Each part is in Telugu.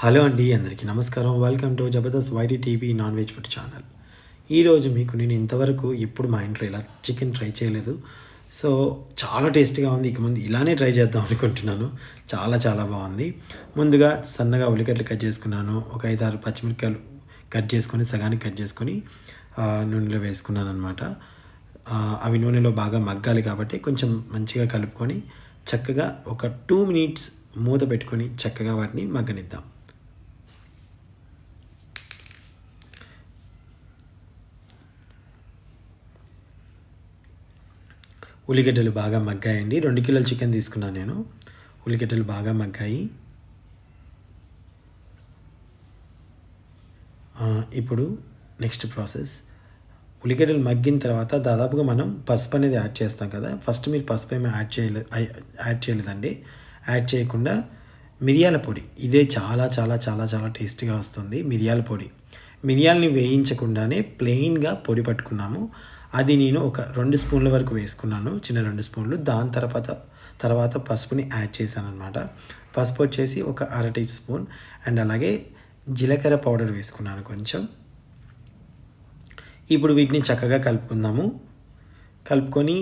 హలో అండి అందరికీ నమస్కారం welcome to Jabardast YT TV non veg food channel ఈరోజు మీకు నేను ఇంతవరకు ఎప్పుడు మా ఇంట్లో ఇలా చికెన్ ట్రై చేయలేదు సో చాలా టేస్ట్గా ఉంది ఇక ముందు ఇలానే ట్రై చేద్దాం అనుకుంటున్నాను చాలా చాలా బాగుంది ముందుగా సన్నగా ఉల్లిగడ్డలు కట్ చేసుకున్నాను ఒక ఐదు ఆరు పచ్చిమిరపకాయలు కట్ చేసుకొని సగానికి కట్ చేసుకొని నూనెలో వేసుకున్నాను అనమాట అవి నూనెలో బాగా మగ్గాలి కాబట్టి కొంచెం మంచిగా కలుపుకొని చక్కగా ఒక టూ మినిట్స్ మూత పెట్టుకొని చక్కగా వాటిని మగ్గనిద్దాం ఉల్లిగడ్డలు బాగా మగ్గాయండి రెండు కిలోల చికెన్ తీసుకున్నాను నేను ఉల్లిగడ్డలు బాగా మగ్గాయి ఇప్పుడు నెక్స్ట్ ప్రాసెస్ ఉల్లిగడ్డలు మగ్గిన తర్వాత దాదాపుగా మనం పసుపు అనేది యాడ్ చేస్తాం కదా ఫస్ట్ మీరు పసుపు ఏమీ యాడ్ చేయలేదు యాడ్ చేయలేదండి యాడ్ చేయకుండా మిరియాల పొడి ఇదే చాలా చాలా చాలా చాలా టేస్టీగా వస్తుంది మిరియాల పొడి మిరియాలని వేయించకుండానే ప్లెయిన్గా పొడి పట్టుకున్నాము అది నేను ఒక రెండు స్పూన్ల వరకు వేసుకున్నాను చిన్న రెండు స్పూన్లు దాని తర్వాత తర్వాత పసుపుని యాడ్ చేశాను అనమాట పసుపు వచ్చేసి ఒక అర టీ స్పూన్ అండ్ అలాగే జీలకర్ర పౌడర్ వేసుకున్నాను కొంచెం ఇప్పుడు వీటిని చక్కగా కలుపుకుందాము కలుపుకొని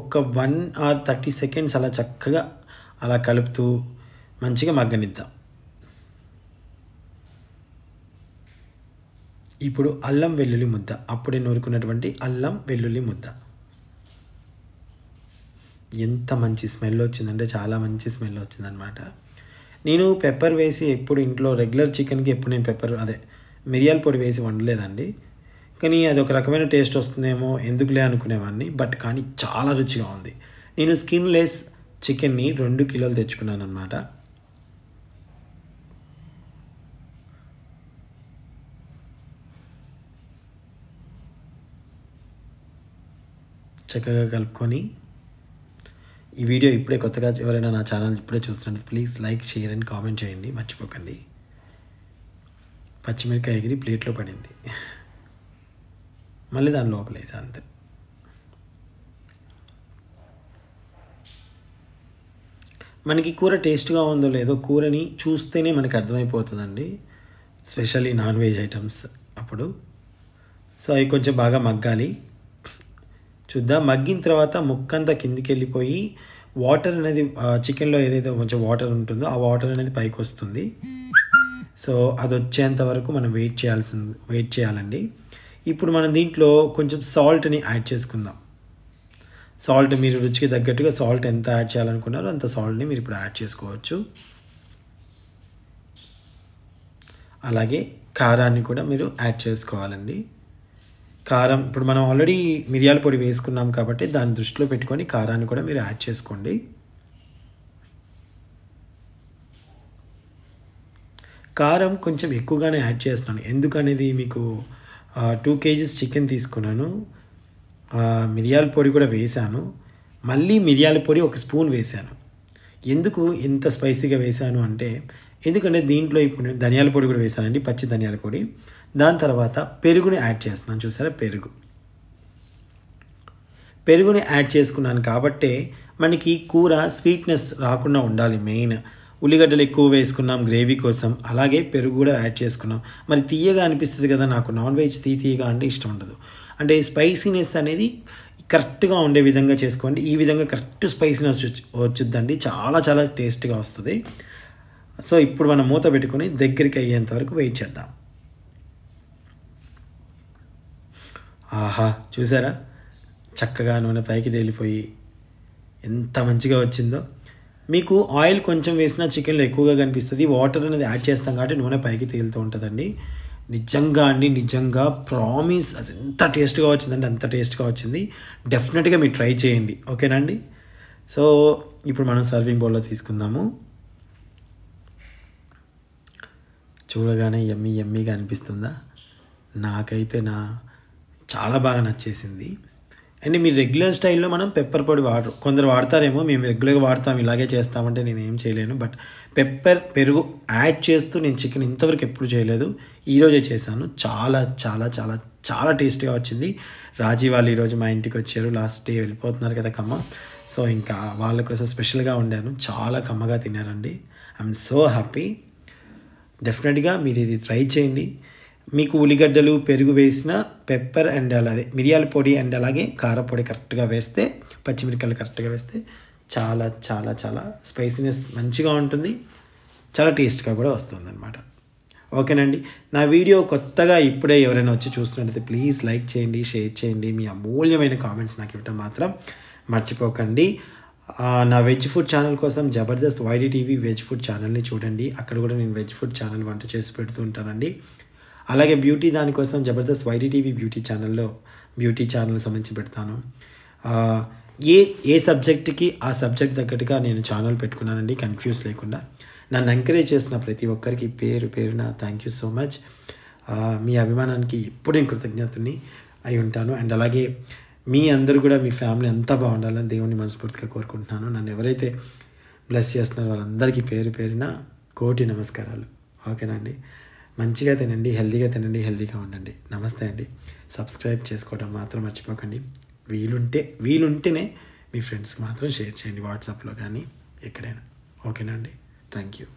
ఒక వన్ ఆర్ థర్టీ సెకండ్స్ అలా చక్కగా అలా కలుపుతూ మంచిగా మగ్గనిద్దాం ఇప్పుడు అల్లం వెల్లుల్లి ముద్ద అప్పుడే నూరుకున్నటువంటి అల్లం వెల్లుల్లి ముద్ద ఎంత మంచి స్మెల్ వచ్చిందంటే చాలా మంచి స్మెల్ వచ్చిందనమాట నేను పెప్పర్ వేసి ఎప్పుడు ఇంట్లో రెగ్యులర్ చికెన్కి ఎప్పుడు నేను పెప్పర్ అదే మిరియాల పొడి వేసి వండలేదండి కానీ అది ఒక రకమైన టేస్ట్ వస్తుందేమో ఎందుకులే అనుకునేవాడిని బట్ కానీ చాలా రుచిగా ఉంది నేను స్కిన్లెస్ చికెన్ని రెండు కిలోలు తెచ్చుకున్నాను అనమాట చక్కగా కలుపుకొని ఈ వీడియో ఇప్పుడే కొత్తగా ఎవరైనా నా ఛానల్ ఇప్పుడే చూస్తుంటే please like share and comment చేయండి మర్చిపోకండి పచ్చిమిరకాయ ఎగిరి ప్లేట్లో పడింది మళ్ళీ దాని లోపలేసా అంతే మనకి కూర టేస్ట్గా ఉందో లేదో కూరని చూస్తేనే మనకి అర్థమైపోతుందండి స్పెషల్లీ నాన్ వెజ్ ఐటమ్స్ అప్పుడు సో అవి కొంచెం బాగా మగ్గాలి చూద్దాం మగ్గిన తర్వాత ముక్కంతా కిందికి వెళ్ళిపోయి వాటర్ అనేది చికెన్లో ఏదైతే కొంచెం వాటర్ ఉంటుందో ఆ వాటర్ అనేది పైకి వస్తుంది సో అది వచ్చేంత వరకు మనం వెయిట్ చేయాల్సింది వెయిట్ చేయాలండి ఇప్పుడు మనం దీంట్లో కొంచెం సాల్ట్ని యాడ్ చేసుకుందాం సాల్ట్ మీరు రుచికి తగ్గట్టుగా సాల్ట్ ఎంత యాడ్ చేయాలనుకున్నారో అంత సాల్ట్ని మీరు ఇప్పుడు యాడ్ చేసుకోవచ్చు అలాగే కారాన్ని కూడా మీరు యాడ్ చేసుకోవాలండి కారం ఇప్పుడు మనం ఆల్రెడీ మిరియాల పొడి వేసుకున్నాం కాబట్టి దాన్ని దృష్టిలో పెట్టుకొని కారాన్ని కూడా మీరు యాడ్ చేసుకోండి కారం కొంచెం ఎక్కువగానే యాడ్ చేస్తున్నాను ఎందుకనేది మీకు టూ కేజీస్ చికెన్ తీసుకున్నాను మిరియాల పొడి కూడా వేశాను మళ్ళీ మిరియాల పొడి ఒక స్పూన్ వేశాను ఎందుకు ఇంత స్పైసీగా వేశాను అంటే ఎందుకంటే దీంట్లో ఇప్పుడు ధనియాల పొడి కూడా వేశానండి పచ్చి ధనియాల పొడి దాని తర్వాత పెరుగుని యాడ్ చేస్తున్నాను చూసారా పెరుగు పెరుగుని యాడ్ చేసుకున్నాను కాబట్టే మనకి కూర స్వీట్నెస్ రాకుండా ఉండాలి మెయిన్ ఉల్లిగడ్డలు ఎక్కువ వేసుకున్నాం గ్రేవీ కోసం అలాగే పెరుగు కూడా యాడ్ చేసుకున్నాం మరి తీయగా అనిపిస్తుంది కదా నాకు నాన్ వెజ్ తీ తీయగా అంటే ఇష్టం ఉండదు అంటే స్పైసీనెస్ అనేది కరెక్ట్గా ఉండే విధంగా చేసుకోండి ఈ విధంగా కరెక్ట్ స్పైసీనెస్ వచ్చుద్దండి చాలా చాలా టేస్ట్గా వస్తుంది సో ఇప్పుడు మనం మూత పెట్టుకుని దగ్గరికి అయ్యేంత వరకు వెయిట్ చేద్దాం ఆహా చూసారా చక్కగా నూనె పైకి తేలిపోయి ఎంత మంచిగా వచ్చిందో మీకు ఆయిల్ కొంచెం వేసినా చికెన్లో ఎక్కువగా కనిపిస్తుంది వాటర్ అనేది యాడ్ చేస్తాం కాబట్టి నూనె పైకి తేలుతూ ఉంటుందండి నిజంగా అండి నిజంగా ప్రామిస్ అది ఎంత టేస్ట్గా వచ్చిందండి అంత టేస్ట్గా వచ్చింది డెఫినెట్గా మీరు ట్రై చేయండి ఓకేనండి సో ఇప్పుడు మనం సర్వింగ్ బౌల్లో తీసుకుందాము చూడగానే ఎమ్మి ఎమ్మిగా అనిపిస్తుందా నాకైతే నా చాలా బాగా నచ్చేసింది అండ్ మీరు రెగ్యులర్ స్టైల్లో మనం పెప్పర్ పొడి వాడరు కొందరు వాడతారేమో మేము రెగ్యులర్గా వాడతాం ఇలాగే చేస్తామంటే నేను ఏం చేయలేను బట్ పెప్పర్ పెరుగు యాడ్ చేస్తూ నేను చికెన్ ఇంతవరకు ఎప్పుడు చేయలేదు ఈరోజే చేశాను చాలా చాలా చాలా చాలా టేస్టీగా వచ్చింది రాజీ వాళ్ళు ఈరోజు మా ఇంటికి వచ్చారు లాస్ట్ డే వెళ్ళిపోతున్నారు కదా కమ్మ సో ఇంకా వాళ్ళ కోసం స్పెషల్గా ఉండాను చాలా కమ్మగా తినారండి ఐఎమ్ సో హ్యాపీ డెఫినెట్గా మీరు ఇది ట్రై చేయండి మీకు ఉల్లిగడ్డలు పెరుగు వేసిన పెప్పర్ అండ్ అలాగే మిరియాల పొడి అండ్ అలాగే కారపొడి కరెక్ట్గా వేస్తే పచ్చిమిరపకాయలు కరెక్ట్గా వేస్తే చాలా చాలా చాలా స్పైసీనెస్ మంచిగా ఉంటుంది చాలా టేస్ట్గా కూడా వస్తుంది అనమాట ఓకేనండి నా వీడియో కొత్తగా ఇప్పుడే ఎవరైనా వచ్చి చూస్తున్నట్లయితే ప్లీజ్ లైక్ చేయండి షేర్ చేయండి మీ అమూల్యమైన కామెంట్స్ నాకు ఇవ్వటం మాత్రం మర్చిపోకండి నా వెజ్ ఫుడ్ ఛానల్ కోసం Jabardast YT TV veg food ఛానల్ని చూడండి అక్కడ కూడా నేను వెజ్ ఫుడ్ ఛానల్ వంట చేసి పెడుతూ ఉంటానండి అలాగే బ్యూటీ దానికోసం జబర్దస్త్ టీవీ బ్యూటీ ఛానల్లో బ్యూటీ ఛానల్ సంబంధించి పెడతాను ఏ ఏ సబ్జెక్ట్కి ఆ సబ్జెక్ట్ తగ్గట్టుగా నేను ఛానల్ పెట్టుకున్నానండి కన్ఫ్యూజ్ లేకుండా నన్ను ఎంకరేజ్ చేసిన ప్రతి ఒక్కరికి పేరు పేరున థ్యాంక్ యూ సో మచ్ మీ అభిమానానికి ఎప్పుడు నేను కృతజ్ఞతని అయి ఉంటాను అండ్ అలాగే మీ అందరూ కూడా మీ ఫ్యామిలీ అంతా బాగుండాలని దేవుని మనస్ఫూర్తిగా కోరుకుంటున్నాను నన్ను ఎవరైతే బ్లెస్ చేస్తున్నారో వాళ్ళందరికీ పేరు పేరిన కోటి నమస్కారాలు ఓకేనండి మంచిగా తినండి హెల్తీగా తినండి హెల్తీగా ఉండండి నమస్తే అండి సబ్స్క్రైబ్ చేసుకోవడం మాత్రం మర్చిపోకండి వీలుంటే వీలుంటేనే మీ ఫ్రెండ్స్కి మాత్రం షేర్ చేయండి వాట్సాప్లో కానీ ఎక్కడైనా ఓకేనా అండి థ్యాంక్ యూ